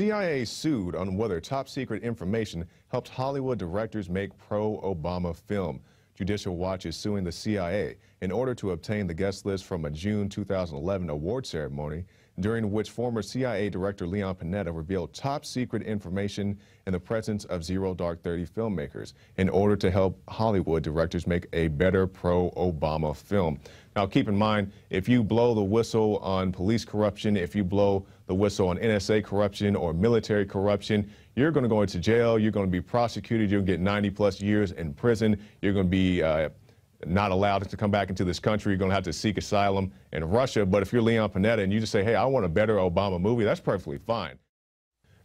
CIA sued on whether top secret information helped Hollywood directors make pro-Obama film. Judicial Watch is suing the CIA in order to obtain the guest list from a June 2011 award ceremony during which former CIA Director Leon Panetta revealed top secret information in the presence of Zero Dark Thirty filmmakers in order to help Hollywood directors make a better pro-Obama film. Now, keep in mind, if you blow the whistle on police corruption, if you blow the whistle on NSA corruption or military corruption, you're going to go into jail, you're going to be prosecuted, you'll get 90 plus years in prison, you're going to be uh, not allowed to come back into this country. You're going to have to seek asylum in Russia. But if you're Leon Panetta and you just say, hey, I want a better Obama movie, that's perfectly fine.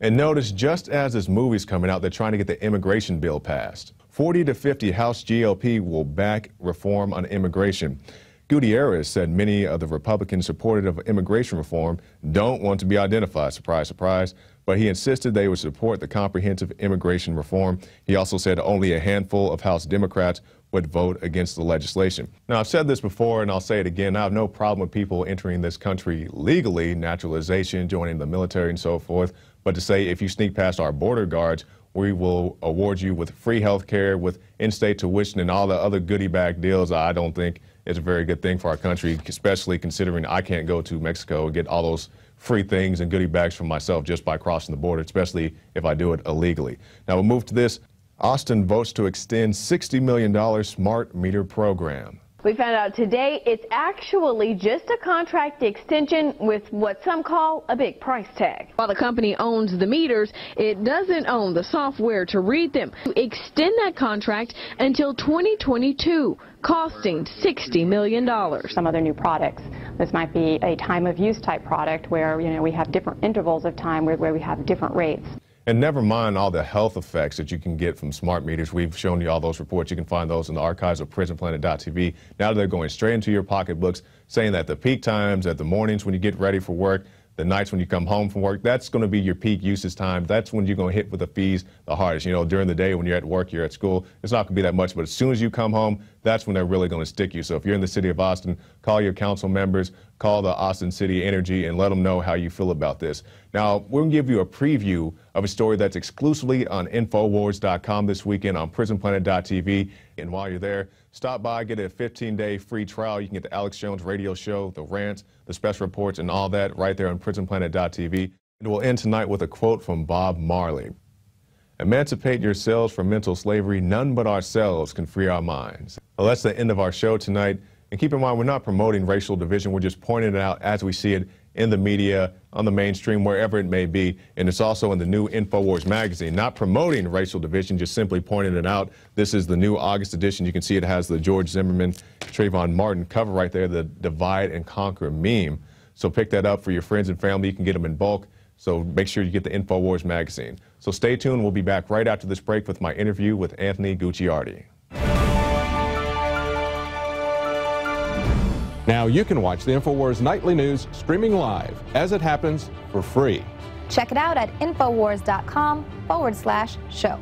And notice just as this movie's coming out, they're trying to get the immigration bill passed. 40 to 50 House GOP will back reform on immigration. Gutierrez said many of the Republicans supportive of immigration reform don't want to be identified, surprise, surprise, but he insisted they would support the comprehensive immigration reform. He also said only a handful of House Democrats would vote against the legislation. Now, I've said this before and I'll say it again. I have no problem with people entering this country legally, naturalization, joining the military, and so forth. But to say if you sneak past our border guards, we will award you with free health care, with in state tuition, and all the other goodie bag deals, I don't think it's a very good thing for our country, especially considering I can't go to Mexico and get all those free things and goodie bags for myself just by crossing the border, especially if I do it illegally. Now we'll move to this. Austin votes to extend $60 million smart meter program. We found out today it's actually just a contract extension with what some call a big price tag. While the company owns the meters, it doesn't own the software to read them. To extend that contract until 2022, costing $60 million. Some other new products. This might be a time of use type product where, you know, we have different intervals of time where, where we have different rates. And never mind all the health effects that you can get from smart meters. We've shown you all those reports. You can find those in the archives of prisonplanet.tv. Now they're going straight into your pocketbooks, saying that the peak times, at the mornings when you get ready for work, the nights when you come home from work, that's going to be your peak usage time. That's when you're going to hit with the fees the hardest. You know, during the day when you're at work, you're at school, it's not going to be that much. But as soon as you come home, that's when they're really going to stick you. So if you're in the city of Austin, call your council members, call the Austin City Energy and let them know how you feel about this. Now, we're going to give you a preview of a story that's exclusively on Infowars.com this weekend on PrisonPlanet.tv. And while you're there, stop by, get a 15 day free trial. You can get the Alex Jones radio show, the rants, the special reports, and all that right there on PrisonPlanet.tv. And we'll end tonight with a quote from Bob Marley Emancipate yourselves from mental slavery. None but ourselves can free our minds. Well, that's the end of our show tonight. And keep in mind, we're not promoting racial division. We're just pointing it out as we see it in the media, on the mainstream, wherever it may be. And it's also in the new InfoWars magazine, not promoting racial division, just simply pointing it out. This is the new August edition. You can see it has the George Zimmerman, Trayvon Martin cover right there, the divide and conquer meme. So pick that up for your friends and family. You can get them in bulk. So make sure you get the InfoWars magazine. So stay tuned. We'll be back right after this break with my interview with Anthony Gucciardi. Now you can watch the InfoWars Nightly News streaming live as it happens for free. Check it out at InfoWars.com forward slash show.